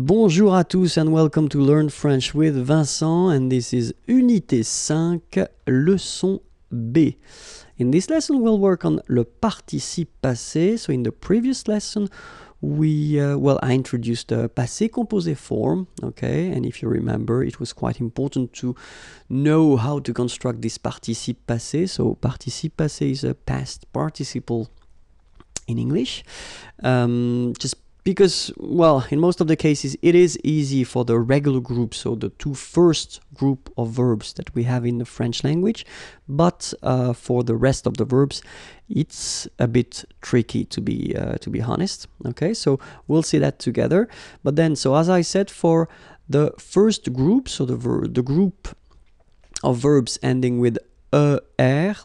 Bonjour à tous and welcome to Learn French with Vincent and this is Unité 5, leçon B. In this lesson we'll work on le participe passé. So in the previous lesson we, uh, well, I introduced a passé composé form, okay? And if you remember, it was quite important to know how to construct this participe passé. So participe passé is a past participle in English. Um, just because, well, in most of the cases, it is easy for the regular group, so the two first group of verbs that we have in the French language, but uh, for the rest of the verbs, it's a bit tricky to be uh, to be honest. Okay, so we'll see that together. But then, so as I said, for the first group, so the ver- the group of verbs ending with er,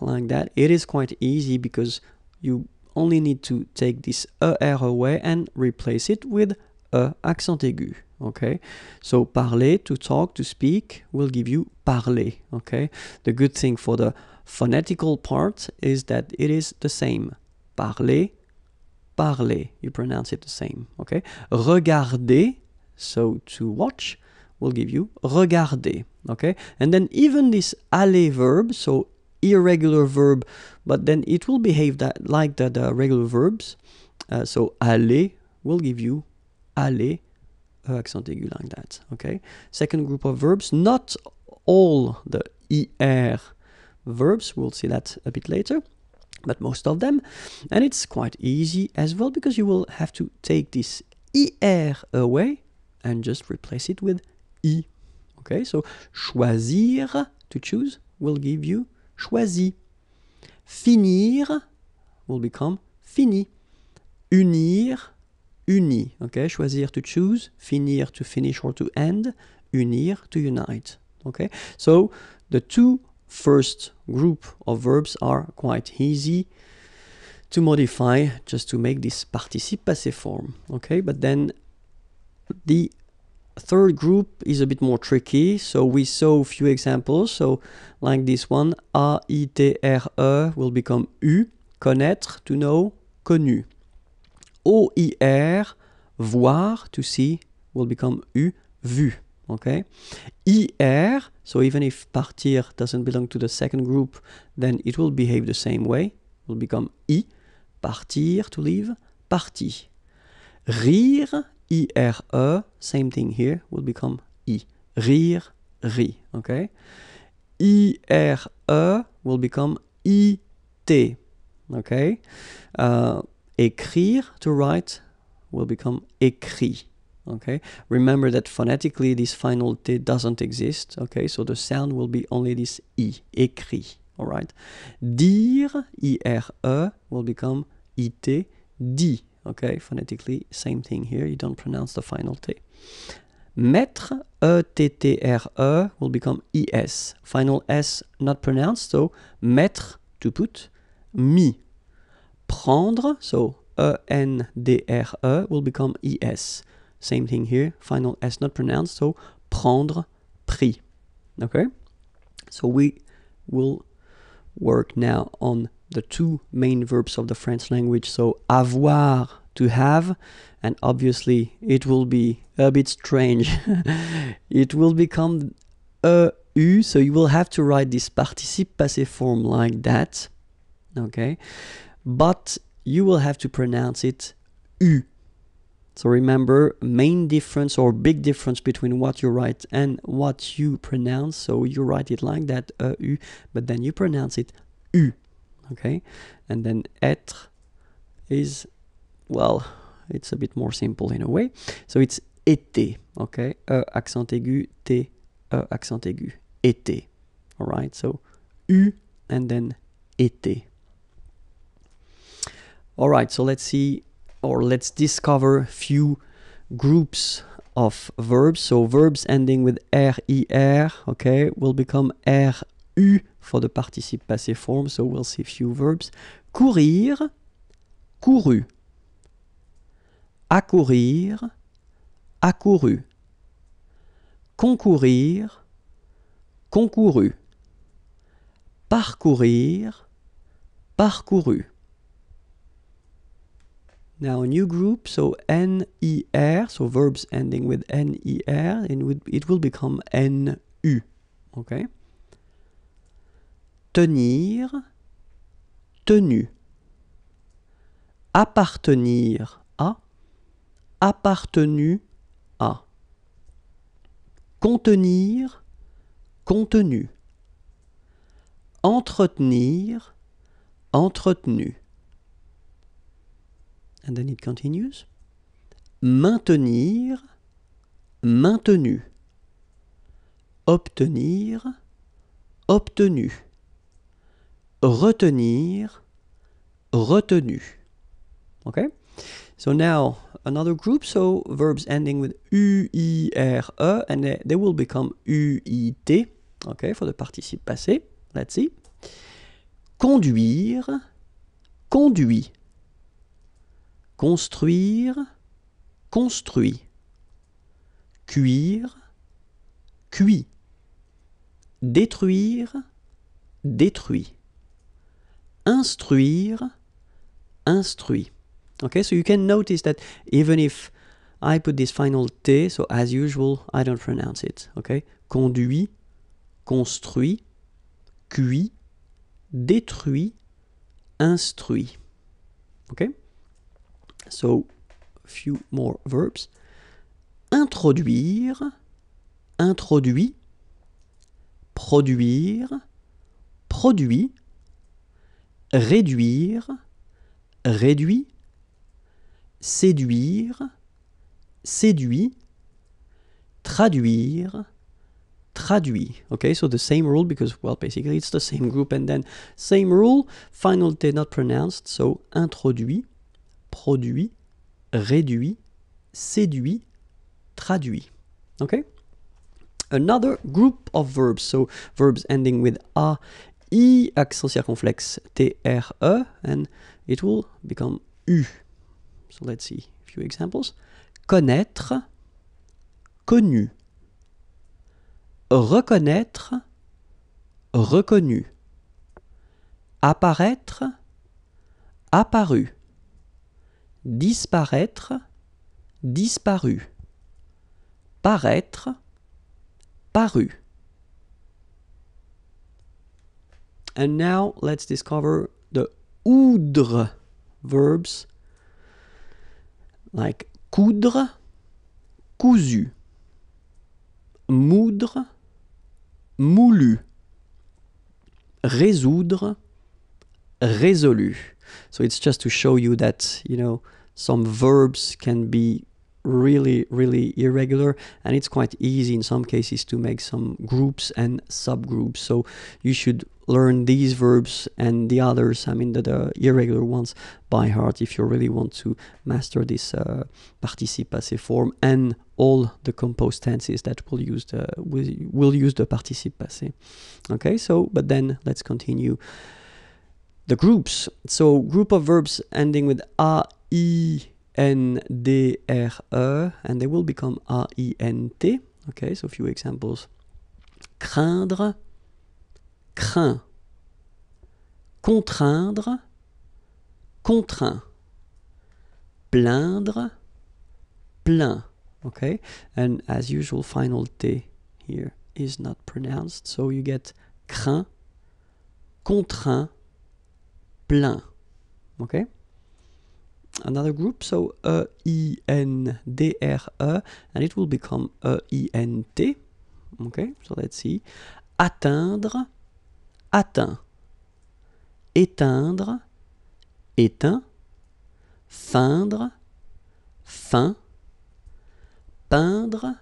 like that, it is quite easy because you only need to take this ER away and replace it with a accent aigu. Okay, so parler, to talk, to speak, will give you parler. Okay, the good thing for the phonetical part is that it is the same. Parler, parler, you pronounce it the same. Okay, regarder, so to watch, will give you regarder. Okay, and then even this aller verb, so irregular verb, but then it will behave that like the, the uh, regular verbs. Uh, so aller will give you aller, uh, accent aigu like that. Okay. Second group of verbs, not all the ir er verbs. We'll see that a bit later but most of them. And it's quite easy as well because you will have to take this IR er away and just replace it with I. Okay, so choisir, to choose, will give you choisi. Finir will become fini. Unir, uni. Okay? Choisir to choose, finir to finish or to end, unir to unite. Okay? So the two first group of verbs are quite easy to modify just to make this participe passé form. Okay? But then the third group is a bit more tricky. So we saw a few examples. So like this one, A, I, T, R, E will become U, connaître, to know, connu. O, I, R, voir, to see, will become U, vu. Okay? IR, so even if partir doesn't belong to the second group, then it will behave the same way. will become I, partir, to leave, parti. Rire I-R-E, same thing here, will become I. Rire, ri, okay? I-R-E will become I-T, okay? Uh, écrire, to write, will become écrit, okay? Remember that phonetically this final T doesn't exist, okay? So the sound will be only this I, écrit, all right? Dire, I-R-E, will become I-T, dit, Okay, phonetically, same thing here. You don't pronounce the final T. Mettre, E-T-T-R-E, will become E-S. Final S not pronounced, so mettre, to put, mi. Prendre, so E-N-D-R-E, will become E-S. Same thing here, final S not pronounced, so prendre, prix. Okay? So we will work now on the two main verbs of the French language. So avoir, to have, and obviously it will be a bit strange. it will become a u, so you will have to write this participe passé form like that, okay? But you will have to pronounce it u so remember, main difference or big difference between what you write and what you pronounce. So you write it like that, uh, u, but then you pronounce it u, okay? And then être is, well, it's a bit more simple in a way. So it's été, okay? E accent aigu, t, e accent aigu, été. All right, so u and then été. All right, so let's see or let's discover few groups of verbs. So verbs ending with R-I-R, okay, will become R-U for the participe passé form, so we'll see few verbs. Courir, couru. Accourir, accouru. Concourir, concouru. Parcourir, parcouru. Now a new group, so N-I-R, so verbs ending with n n-e-r and it will become N-U, Okay? Tenir, tenu. Appartenir à, appartenu à. Contenir, contenu. Entretenir, entretenu and then it continues. Maintenir, maintenu. Obtenir, obtenu. Retenir, retenu. Okay? So now another group, so verbs ending with U, I, R, E, and they, will become U, I, T, okay, for the participe passé. Let's see. Conduire, conduit construire, construit, cuire, cuit, détruire, détruit, instruire, instruit. Okay, so you can notice that even if I put this final T, so as usual, I don't pronounce it. Okay, conduit, construit, cuit, détruit, instruit. Okay? so few more verbs, introduire, introduit, produire, produit, réduire, réduit, séduire, séduit, traduire, traduit. Okay, so the same rule because, well, basically it's the same group and then same rule, final T not pronounced, so introduit, produit, réduit, séduit, traduit. Ok. Another group of verbs, so verbs ending with a, i, accent circonflexe, t, r, e, and it will become u. So let's see a few examples. Connaître, connu. Reconnaître, reconnu. Apparaître, apparu disparaître, disparu, paraître, paru. And now let's discover the oudre verbs like coudre, cousu, moudre, moulu, résoudre, résolu. So it's just to show you that, you know, some verbs can be really, really irregular and it's quite easy in some cases to make some groups and subgroups. So you should learn these verbs and the others, I mean the, the irregular ones, by heart if you really want to master this uh, participe passé form and all the composed tenses that will use the will, will use the participe passé. Okay, so but then let's continue the groups. So group of verbs ending with a, i, n, d, r, e, and they will become a, i, n, t. Okay, so a few examples. Craindre, craint. Contraindre, contraint. Plaindre, plaint. Okay, and as usual, final t here is not pronounced, so you get craint, contraint, plein. Okay? Another group, so E-I-N-D-R-E, e. and it will become E-I-N-T. Okay? So let's see. Atteindre, atteint. Éteindre, éteint. Feindre, fin. Peindre,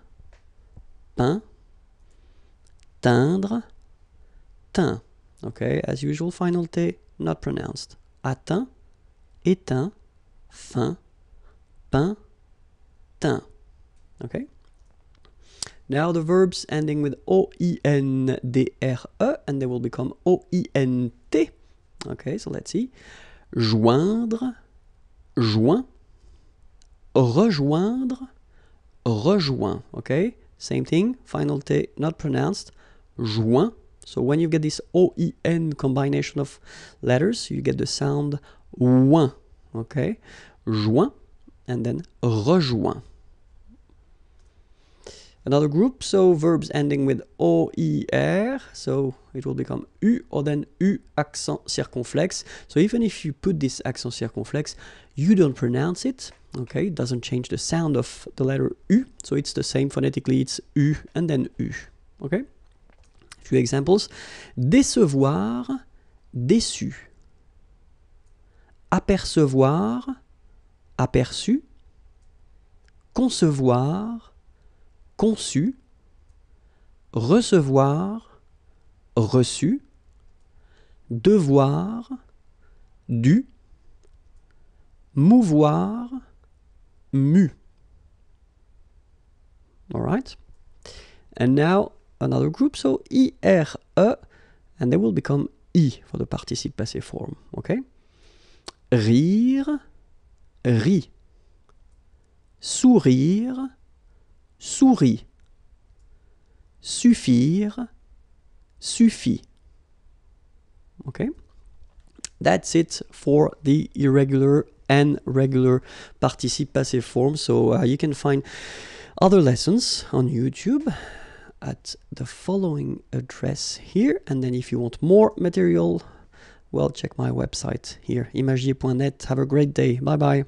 peint. Teindre, teint. Okay, as usual, final T not pronounced. Atteint, éteint, fin, pain, teint. Okay? Now the verbs ending with O-I-N-D-R-E and they will become O-I-N-T. Okay, so let's see. Joindre, joint, rejoindre, rejoint. Okay, same thing, final T not pronounced. Joint, So when you get this O-E-N combination of letters, you get the sound ouin, okay? Join, and then rejoint. Another group, so verbs ending with O-E-R, so it will become U, or then U accent circumflex. So even if you put this accent circumflex, you don't pronounce it, okay? It doesn't change the sound of the letter U, so it's the same phonetically, it's U and then U, okay? few examples. Décevoir, déçu. Apercevoir, aperçu. Concevoir, conçu. Recevoir, reçu. Devoir, dû. Mouvoir, mu. All right? And now another group, so e, and they will become I for the participe passé form, okay? Rire, rit. Sourire, sourit. Suffire, suffit. Okay? That's it for the irregular and regular participe passé form. So uh, you can find other lessons on YouTube at the following address here. And then if you want more material, well, check my website here, imagier.net. Have a great day. Bye bye.